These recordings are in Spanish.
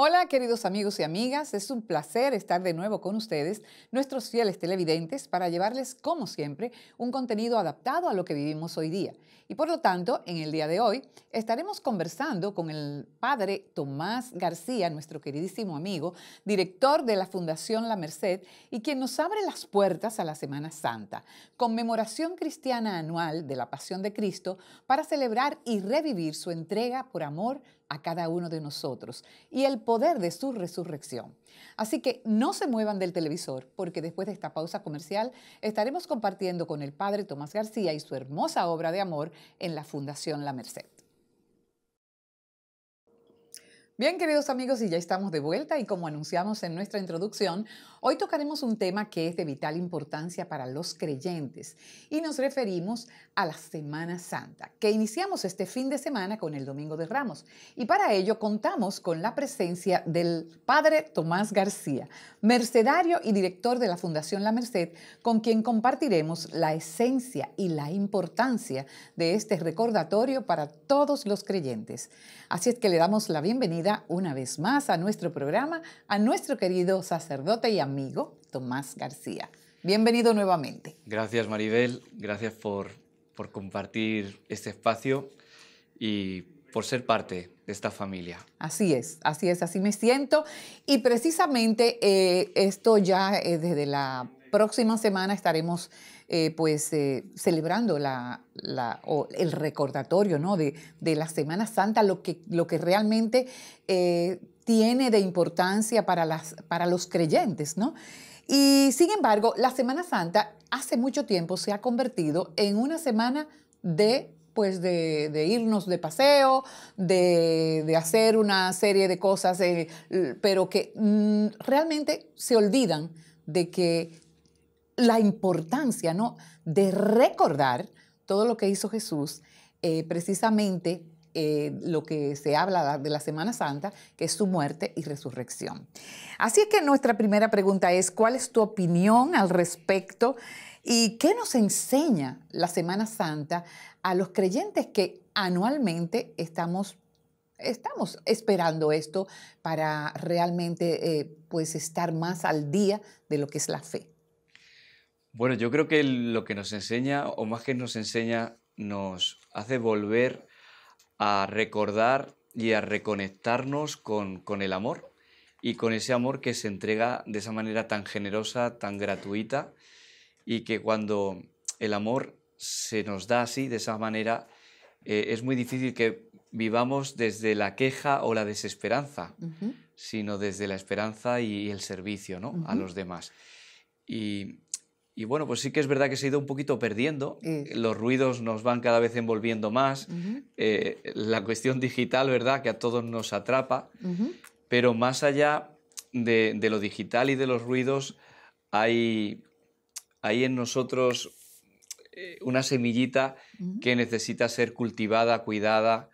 Hola queridos amigos y amigas, es un placer estar de nuevo con ustedes, nuestros fieles televidentes, para llevarles, como siempre, un contenido adaptado a lo que vivimos hoy día. Y por lo tanto, en el día de hoy estaremos conversando con el padre Tomás García, nuestro queridísimo amigo, director de la Fundación La Merced, y quien nos abre las puertas a la Semana Santa, conmemoración cristiana anual de la Pasión de Cristo, para celebrar y revivir su entrega por amor a cada uno de nosotros y el poder de su resurrección. Así que no se muevan del televisor porque después de esta pausa comercial estaremos compartiendo con el Padre Tomás García y su hermosa obra de amor en la Fundación La Merced. Bien, queridos amigos, y ya estamos de vuelta y como anunciamos en nuestra introducción, hoy tocaremos un tema que es de vital importancia para los creyentes y nos referimos a la Semana Santa, que iniciamos este fin de semana con el Domingo de Ramos y para ello contamos con la presencia del Padre Tomás García, mercedario y director de la Fundación La Merced, con quien compartiremos la esencia y la importancia de este recordatorio para todos los creyentes. Así es que le damos la bienvenida una vez más a nuestro programa a nuestro querido sacerdote y amigo Tomás García. Bienvenido nuevamente. Gracias Maribel, gracias por, por compartir este espacio y por ser parte de esta familia. Así es, así es, así me siento. Y precisamente eh, esto ya eh, desde la próxima semana estaremos eh, pues eh, celebrando el recordatorio ¿no? de, la Semana Santa, lo que, lo que realmente eh, tiene de importancia para, las, para los creyentes. ¿no? Y sin embargo, la Semana Santa hace mucho tiempo se ha convertido en una semana de pues de, irnos de paseo, de, hacer una serie de cosas, pero que mm, realmente se olvidan de que la importancia ¿no? de recordar todo lo que hizo Jesús, eh, precisamente eh, lo que se habla de la Semana Santa, que es su muerte y resurrección. Así que nuestra primera pregunta es, ¿cuál es tu opinión al respecto? ¿Y qué nos enseña la Semana Santa a los creyentes que anualmente estamos esperando esto para realmente eh, pues estar más al día de lo que es la fe. Bueno, yo creo que lo que nos enseña, o más que nos enseña, nos hace volver a recordar y a reconectarnos con, con el amor y con ese amor que se entrega de esa manera tan generosa, tan gratuita, y que cuando el amor se nos da así, de esa manera, eh, es muy difícil que vivamos desde la queja o la desesperanza, sino desde la esperanza y, el servicio ¿no? a los demás. Y y bueno, pues sí que es verdad que se ha ido un poquito perdiendo, mm. eh, los ruidos nos van cada vez envolviendo más, eh, la cuestión digital, ¿verdad?, que a todos nos atrapa, pero más allá de, lo digital y de los ruidos, hay, hay en nosotros eh, una semillita que necesita ser cultivada, cuidada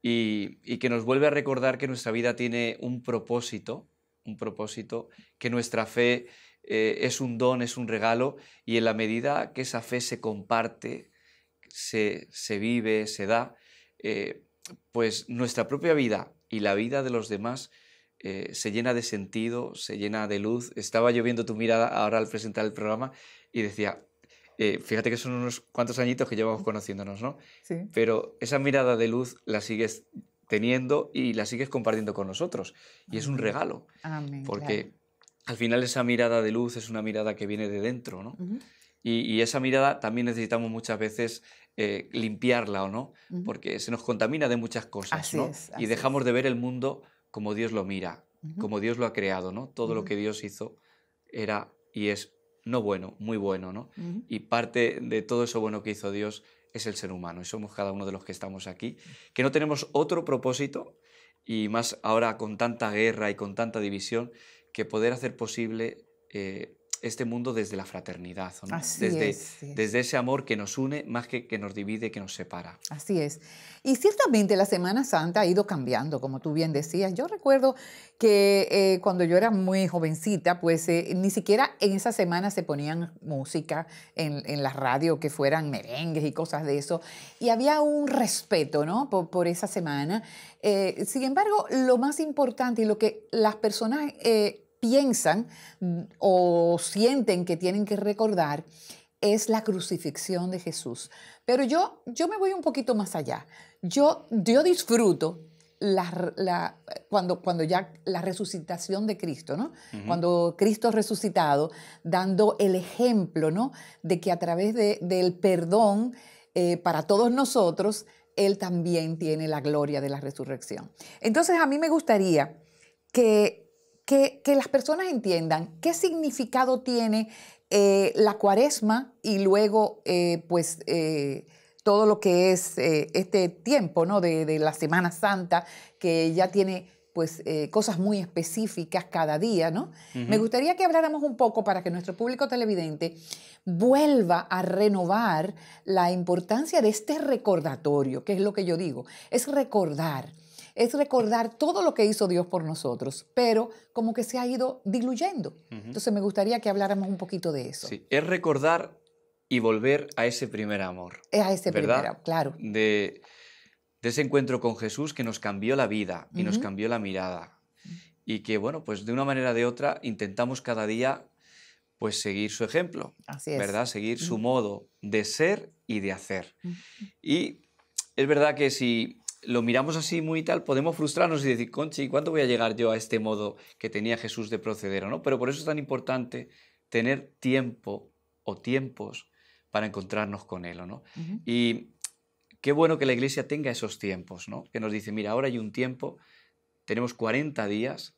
y, y, que nos vuelve a recordar que nuestra vida tiene un propósito, un propósito, que nuestra fe eh, es un don, es un regalo, y en la medida que esa fe se comparte, se, vive, se da, eh, pues nuestra propia vida y la vida de los demás eh, se llena de sentido, se llena de luz. Estaba yo viendo tu mirada ahora al presentar el programa y decía, fíjate que son unos cuantos añitos que llevamos conociéndonos, ¿no? Sí. Pero esa mirada de luz la sigues teniendo y la sigues compartiendo con nosotros. Y es un regalo. Amén, porque al final esa mirada de luz es una mirada que viene de dentro, ¿no? y, esa mirada también necesitamos muchas veces eh, limpiarla, ¿o no? Porque se nos contamina de muchas cosas, y dejamos de ver el mundo como Dios lo mira, como Dios lo ha creado, ¿no? Todo lo que Dios hizo era y es no bueno, muy bueno, ¿no? Y parte de todo eso bueno que hizo Dios es el ser humano y somos cada uno de los que estamos aquí, que no tenemos otro propósito y más ahora con tanta guerra y con tanta división, que poder hacer posible eh, este mundo desde la fraternidad, ¿no? desde, desde ese amor que nos une más que que nos divide, que nos separa. Así es. Y ciertamente la Semana Santa ha ido cambiando, como tú bien decías. Yo recuerdo que eh, cuando yo era muy jovencita, pues eh, ni siquiera en esa semana se ponían música en, en, la radio que fueran merengues y cosas de eso. Y había un respeto, ¿no? Por, esa semana. Eh, sin embargo, lo más importante y lo que las personas piensan mm, o sienten que tienen que recordar es la crucifixión de Jesús. Pero yo, yo me voy un poquito más allá. Yo, yo disfruto la, cuando, cuando ya la resucitación de Cristo, ¿no? Cuando Cristo resucitado, dando el ejemplo, ¿no? De que a través del perdón eh, para todos nosotros, Él también tiene la gloria de la resurrección. Entonces, a mí me gustaría que que, las personas entiendan qué significado tiene eh, la cuaresma y luego, eh, pues, eh, todo lo que es este tiempo, ¿no? De, la Semana Santa, que ya tiene, pues, cosas muy específicas cada día, ¿no? Me gustaría que habláramos un poco para que nuestro público televidente vuelva a renovar la importancia de este recordatorio, que es lo que yo digo, es recordar es recordar todo lo que hizo Dios por nosotros, pero como que se ha ido diluyendo. Entonces me gustaría que habláramos un poquito de eso. Sí, es recordar y volver a ese primer amor. a ese ¿verdad? primer amor, claro. De, ese encuentro con Jesús que nos cambió la vida y nos cambió la mirada. Y que, bueno, pues de una manera de otra intentamos cada día pues seguir su ejemplo, Así es. ¿verdad? Seguir su modo de ser y de hacer. Y es verdad que si lo miramos así muy tal, podemos frustrarnos y decir, conchi, ¿cuándo voy a llegar yo a este modo que tenía Jesús de proceder o no? Pero por eso es tan importante tener tiempo o tiempos para encontrarnos con Él, ¿no? Y qué bueno que la Iglesia tenga esos tiempos, ¿no? Que nos dice, mira, ahora hay un tiempo, tenemos 40 días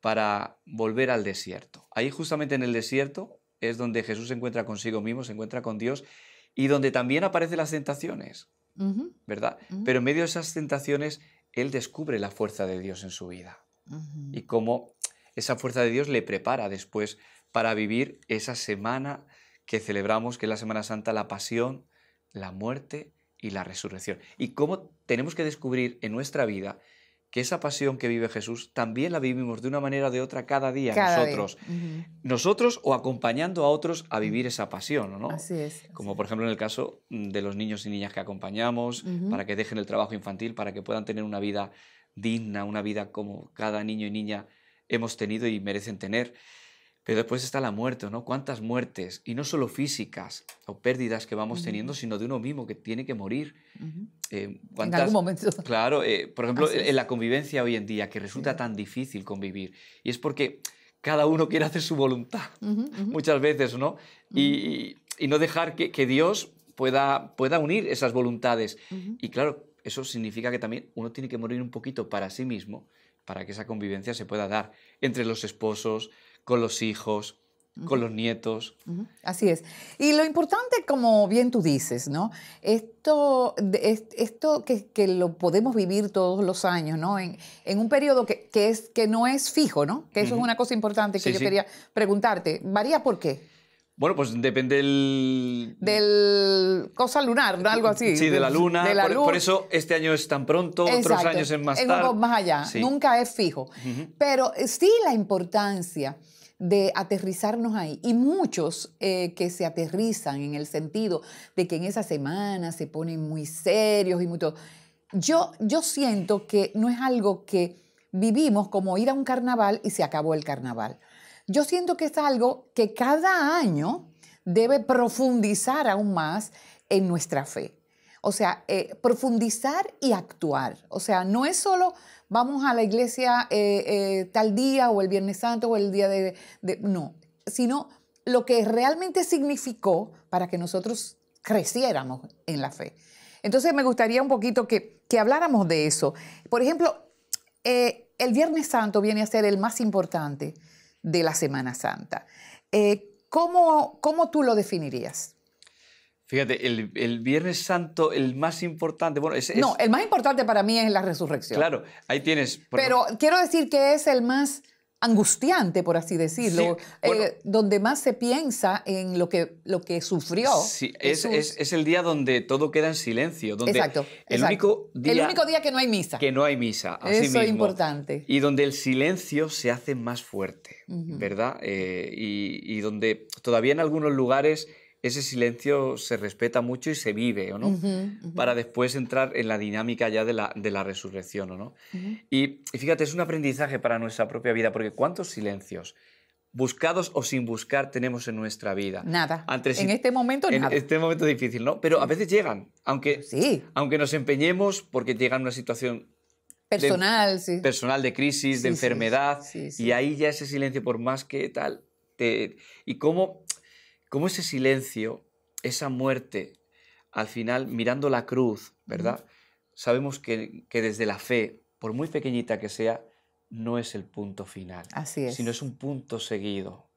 para volver al desierto. Ahí justamente en el desierto es donde Jesús se encuentra consigo mismo, se encuentra con Dios y donde también aparecen las tentaciones. ¿verdad? Pero en medio de esas tentaciones, él descubre la fuerza de Dios en su vida y cómo esa fuerza de Dios le prepara después para vivir esa semana que celebramos, que es la Semana Santa, la pasión, la muerte y la resurrección. Y cómo tenemos que descubrir en nuestra vida que esa pasión que vive Jesús también la vivimos de una manera o de otra cada día nosotros. Nosotros o acompañando a otros a vivir esa pasión, ¿no? Como por ejemplo en el caso de los niños y niñas que acompañamos, para que dejen el trabajo infantil, para que puedan tener una vida digna, una vida como cada niño y niña hemos tenido y merecen tener. Pero después está la muerte, ¿no? ¿Cuántas muertes? Y no solo físicas o pérdidas que vamos teniendo, sino de uno mismo que tiene que morir. Eh, en algún momento. Claro, eh, por ejemplo, en la convivencia hoy en día, que resulta tan difícil convivir. Y es porque cada uno quiere hacer su voluntad, muchas veces, ¿no? Y, no dejar que, Dios pueda unir esas voluntades. Y claro, eso significa que también uno tiene que morir un poquito para sí mismo para que esa convivencia se pueda dar entre los esposos, con los hijos, con los nietos. Así es. Y lo importante, como bien tú dices, ¿no? Esto, esto que, lo podemos vivir todos los años, ¿no? En, un periodo que, es, que no es fijo, ¿no? Que eso es una cosa importante que yo quería preguntarte. ¿Varía por qué? Bueno, pues depende del... Del cosa lunar, ¿no? algo así. Sí, de la luna. De la por, por, eso este año es tan pronto, otros años es más tarde. más allá, nunca es fijo. Pero eh, sí la importancia de aterrizarnos ahí. Y muchos eh, que se aterrizan en el sentido de que en esa semana se ponen muy serios y mucho. Yo, yo siento que no es algo que vivimos como ir a un carnaval y se acabó el carnaval. Yo siento que es algo que cada año debe profundizar aún más en nuestra fe. O sea, eh, profundizar y actuar. O sea, no es solo vamos a la iglesia eh, eh, tal día o el Viernes Santo o el día de, No, sino lo que realmente significó para que nosotros creciéramos en la fe. Entonces me gustaría un poquito que, habláramos de eso. Por ejemplo, el Viernes Santo viene a ser el más importante de la Semana Santa. ¿Cómo tú lo definirías? Fíjate, el, Viernes Santo, el más importante, bueno, es, No, el más importante para mí es la resurrección. Claro, ahí tienes... Pero quiero decir que es el más angustiante, por así decirlo, eh, donde más se piensa en lo que, lo que sufrió. Sí, es, el día donde todo queda en silencio. Donde exacto. El, Único día, el único día que no hay misa. Que no hay misa. Eso es importante. Y donde el silencio se hace más fuerte, ¿verdad? Eh, y, y, donde todavía en algunos lugares ese silencio se respeta mucho y se vive, ¿o no? Para después entrar en la dinámica ya de la, de la resurrección, ¿o no? y, fíjate, es un aprendizaje para nuestra propia vida, porque ¿cuántos silencios? Buscados o sin buscar tenemos en nuestra vida. Nada. en este momento en este momento difícil, ¿no? Pero a veces llegan, aunque, aunque nos empeñemos porque llega una situación personal, de, personal de crisis, de enfermedad, y ahí ya ese silencio por más que tal, y cómo como ese silencio, esa muerte, al final mirando la cruz, ¿verdad? Sabemos que, desde la fe, por muy pequeñita que sea, no es el punto final, sino es un punto seguido.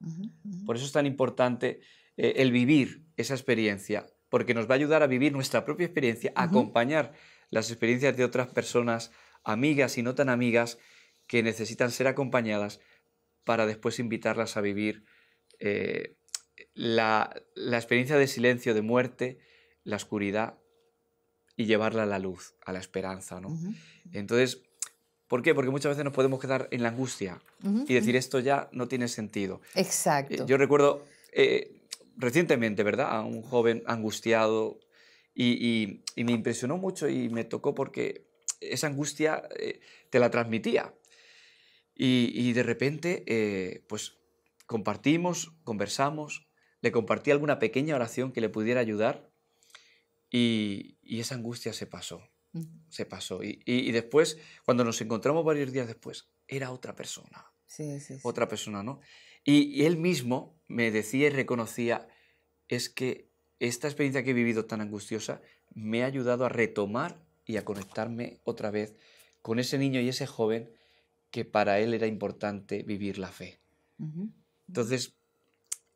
Por eso es tan importante eh, el vivir esa experiencia, porque nos va a ayudar a vivir nuestra propia experiencia, acompañar las experiencias de otras personas, amigas y no tan amigas, que necesitan ser acompañadas para después invitarlas a vivir eh, la, experiencia de silencio, de muerte, la oscuridad y llevarla a la luz, a la esperanza, ¿no? Entonces, ¿por qué? Porque muchas veces nos podemos quedar en la angustia y decir esto ya no tiene sentido. Exacto. Eh, yo recuerdo eh, recientemente, ¿verdad? A un joven angustiado y, me impresionó mucho y me tocó porque esa angustia eh, te la transmitía. Y, de repente, pues compartimos, conversamos le compartí alguna pequeña oración que le pudiera ayudar y, esa angustia se pasó, se pasó. Y, después, cuando nos encontramos varios días después, era otra persona. Sí, sí, sí. Otra persona, ¿no? Y, él mismo me decía y reconocía, es que esta experiencia que he vivido tan angustiosa me ha ayudado a retomar y a conectarme otra vez con ese niño y ese joven que para él era importante vivir la fe. Entonces,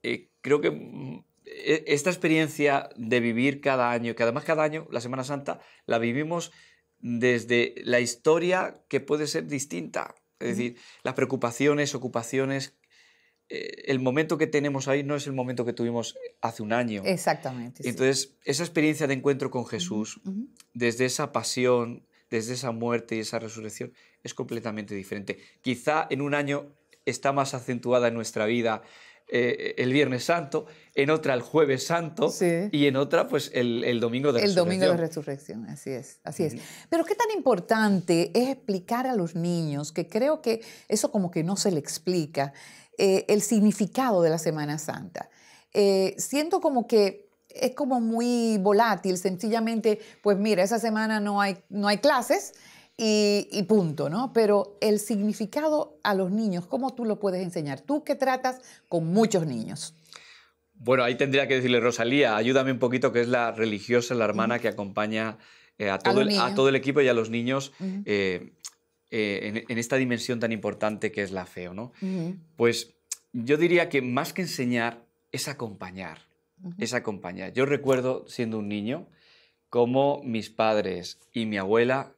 eh, creo que mm, e, esta experiencia de vivir cada año, que además cada año, la Semana Santa, la vivimos desde la historia que puede ser distinta. Es decir, las preocupaciones, ocupaciones, eh, el momento que tenemos ahí no es el momento que tuvimos hace un año. Exactamente. Entonces, esa experiencia de encuentro con Jesús, desde esa pasión, desde esa muerte y esa resurrección, es completamente diferente. Quizá en un año está más acentuada en nuestra vida eh, el Viernes Santo, en otra el Jueves Santo y en otra pues el, Domingo de Resurrección. El Domingo de Resurrección, así es, así es. Pero qué tan importante es explicar a los niños, que creo que eso como que no se le explica, eh, el significado de la Semana Santa. Eh, siento como que es como muy volátil, sencillamente, pues mira, esa semana no hay, no hay clases, y, punto, ¿no? Pero el significado a los niños, ¿cómo tú lo puedes enseñar? Tú que tratas con muchos niños. Bueno, ahí tendría que decirle, Rosalía, ayúdame un poquito, que es la religiosa, la hermana que acompaña eh, a, todo el, todo el, equipo y a los niños eh, eh, en, esta dimensión tan importante que es la feo, ¿no? Pues yo diría que más que enseñar, es acompañar, es acompañar. Yo recuerdo, siendo un niño, cómo mis padres y mi abuela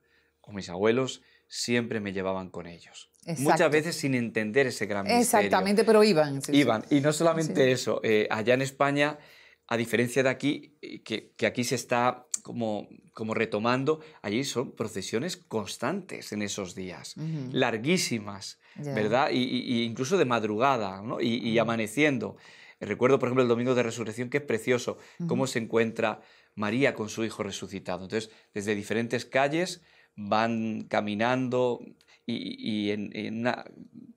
o mis abuelos siempre me llevaban con ellos. Muchas veces sin entender ese gran misterio. Exactamente, pero iban. iban. Y no solamente eso, eh, allá en España, a diferencia de aquí, eh, que, aquí se está como, como, retomando, allí son procesiones constantes en esos días, larguísimas, ¿verdad? Y, incluso de madrugada y, amaneciendo. Recuerdo, por ejemplo, el Domingo de Resurrección, que es precioso, cómo se encuentra María con su Hijo resucitado. Entonces, desde diferentes calles van caminando y, en, una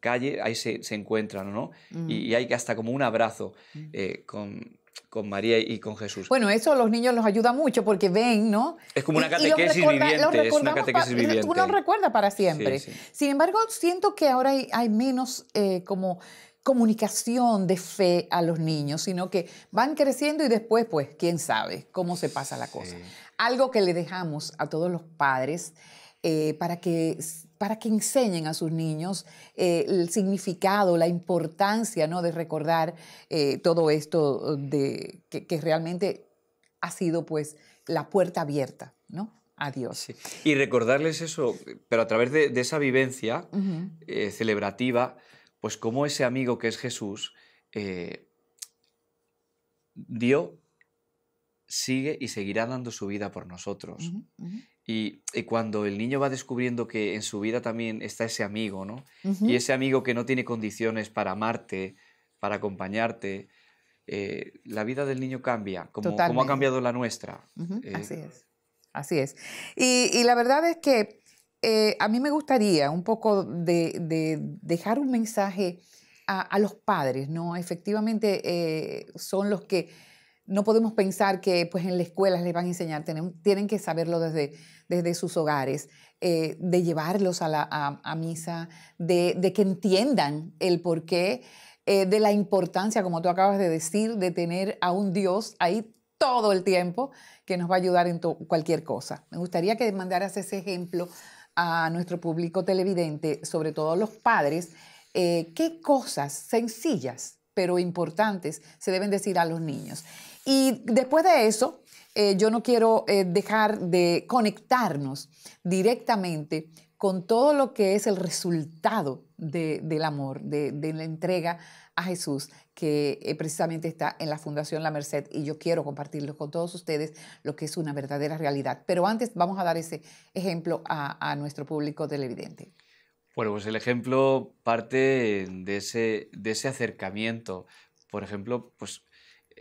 calle ahí se, encuentran, ¿no? Mm. Y, hay hasta como un abrazo mm. eh, con, María y con Jesús. Bueno, eso a los niños los ayuda mucho porque ven, ¿no? Es como una catequesis viviente, es una catequesis viviente. Uno recuerda para siempre. Sin embargo, siento que ahora hay, menos eh, como comunicación de fe a los niños, sino que van creciendo y después, pues, quién sabe cómo se pasa la cosa algo que le dejamos a todos los padres eh, para, que, para que enseñen a sus niños eh, el significado, la importancia ¿no? de recordar eh, todo esto de, que, realmente ha sido pues la puerta abierta ¿no? a Dios. Y recordarles eso, pero a través de, esa vivencia celebrativa, pues como ese amigo que es Jesús dio sigue y seguirá dando su vida por nosotros. Y, cuando el niño va descubriendo que en su vida también está ese amigo, ¿no? Y ese amigo que no tiene condiciones para amarte, para acompañarte, eh, la vida del niño cambia, como, ha cambiado la nuestra. Eh. así es, así es. Y, la verdad es que eh, a mí me gustaría un poco de, dejar un mensaje a, a, los padres, ¿no? Efectivamente son los que no podemos pensar que pues, en la escuela les van a enseñar, tienen, que saberlo desde, desde sus hogares, eh, de llevarlos a, la, misa, de, que entiendan el porqué, eh, de la importancia, como tú acabas de decir, de tener a un Dios ahí todo el tiempo que nos va a ayudar en cualquier cosa. Me gustaría que mandaras ese ejemplo a nuestro público televidente, sobre todo a los padres, eh, qué cosas sencillas pero importantes se deben decir a los niños. Y después de eso, eh, yo no quiero eh, dejar de conectarnos directamente con todo lo que es el resultado del amor, de, la entrega a Jesús, que eh, precisamente está en la Fundación La Merced, y yo quiero compartirlo con todos ustedes lo que es una verdadera realidad. Pero antes vamos a dar ese ejemplo a, nuestro público televidente. Bueno, pues el ejemplo parte de ese, de ese acercamiento. Por ejemplo, pues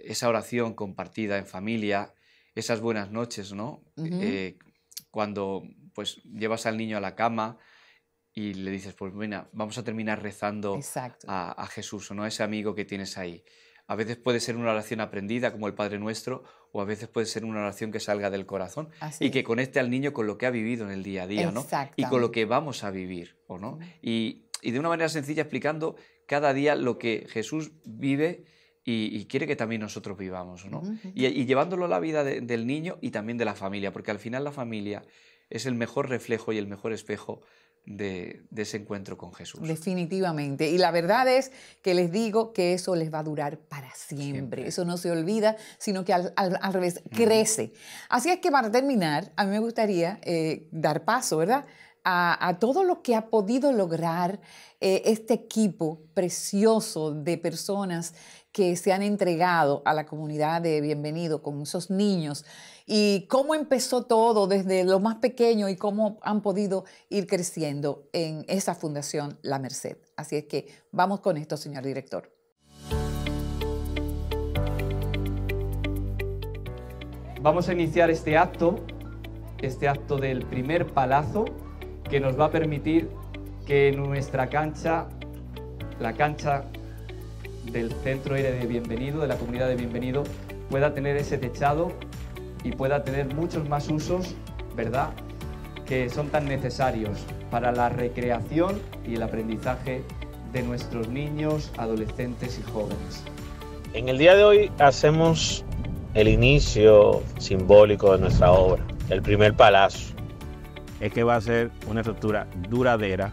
esa oración compartida en familia, esas buenas noches, ¿no? Eh, cuando pues llevas al niño a la cama y le dices, pues mira, vamos a terminar rezando a, Jesús o no a ese amigo que tienes ahí. A veces puede ser una oración aprendida como el Padre Nuestro o a veces puede ser una oración que salga del corazón y que conecte al niño con lo que ha vivido en el día a día, ¿no? Y con lo que vamos a vivir, ¿o no? Y, y de una manera sencilla explicando cada día lo que Jesús vive y, quiere que también nosotros vivamos, ¿no? y, llevándolo a la vida del niño y también de la familia, porque al final la familia es el mejor reflejo y el mejor espejo de, ese encuentro con Jesús. Definitivamente. Y la verdad es que les digo que eso les va a durar para siempre. Eso no se olvida, sino que al, revés, crece. Así es que para terminar, a mí me gustaría eh, dar paso, ¿verdad? A, todo lo que ha podido lograr eh, este equipo precioso de personas que se han entregado a la comunidad de Bienvenido con esos niños y cómo empezó todo desde lo más pequeño y cómo han podido ir creciendo en esa fundación La Merced. Así es que vamos con esto, señor director. Vamos a iniciar este acto, este acto del primer palazo que nos va a permitir que nuestra cancha, la cancha del centro aire de bienvenido, de la comunidad de bienvenido, pueda tener ese techado y pueda tener muchos más usos, ¿verdad?, que son tan necesarios para la recreación y el aprendizaje de nuestros niños, adolescentes y jóvenes. En el día de hoy hacemos el inicio simbólico de nuestra obra, el primer palacio Es que va a ser una estructura duradera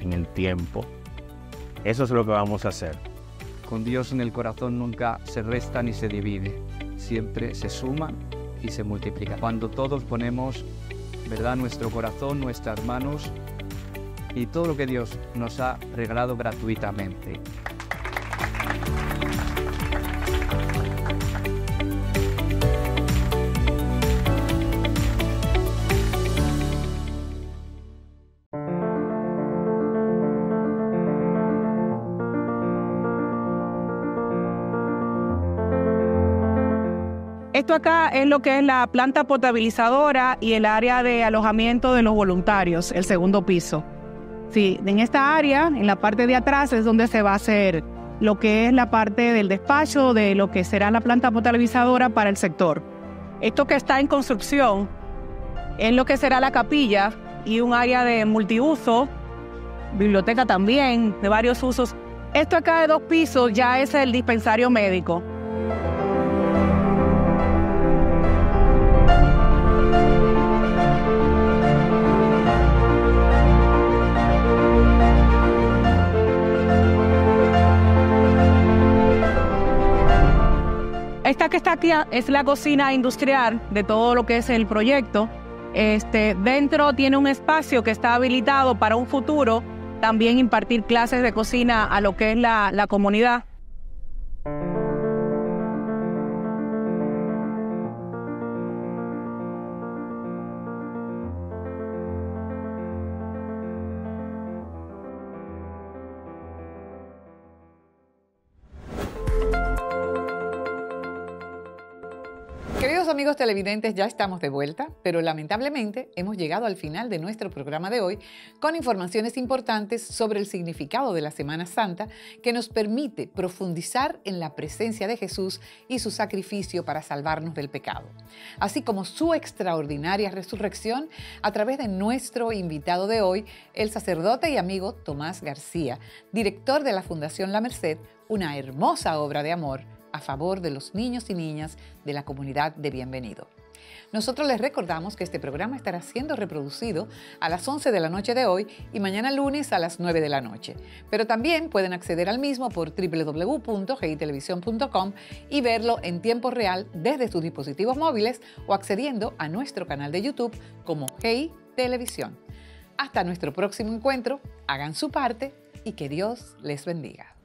en el tiempo. Eso es lo que vamos a hacer. Con Dios en el corazón nunca se resta ni se divide, siempre se suma y se multiplica. Cuando todos ponemos, ¿verdad?, nuestro corazón, nuestras manos y todo lo que Dios nos ha regalado gratuitamente. acá es lo que es la planta potabilizadora y el área de alojamiento de los voluntarios, el segundo piso. Sí, en esta área, en la parte de atrás, es donde se va a hacer lo que es la parte del despacho de lo que será la planta potabilizadora para el sector. Esto que está en construcción es lo que será la capilla y un área de multiuso, biblioteca también, de varios usos. Esto acá de dos pisos ya es el dispensario médico. Esta que está aquí es la cocina industrial de todo lo que es el proyecto. Este, dentro tiene un espacio que está habilitado para un futuro también impartir clases de cocina a lo que es la comunidad. televidentes, ya estamos de vuelta, pero lamentablemente hemos llegado al final de nuestro programa de hoy con informaciones importantes sobre el significado de la Semana Santa que nos permite profundizar en la presencia de Jesús y su sacrificio para salvarnos del pecado, así como su extraordinaria resurrección a través de nuestro invitado de hoy, el sacerdote y amigo Tomás García, director de la Fundación La Merced, una hermosa obra de amor a favor de los niños y niñas de la comunidad de Bienvenido. Nosotros les recordamos que este programa estará siendo reproducido a las 11 de la noche de hoy y mañana lunes a las 9 de la noche. Pero también pueden acceder al mismo por www.gitelevisión.com y verlo en tiempo real desde sus dispositivos móviles o accediendo a nuestro canal de YouTube como GI Televisión. Hasta nuestro próximo encuentro, hagan su parte y que Dios les bendiga.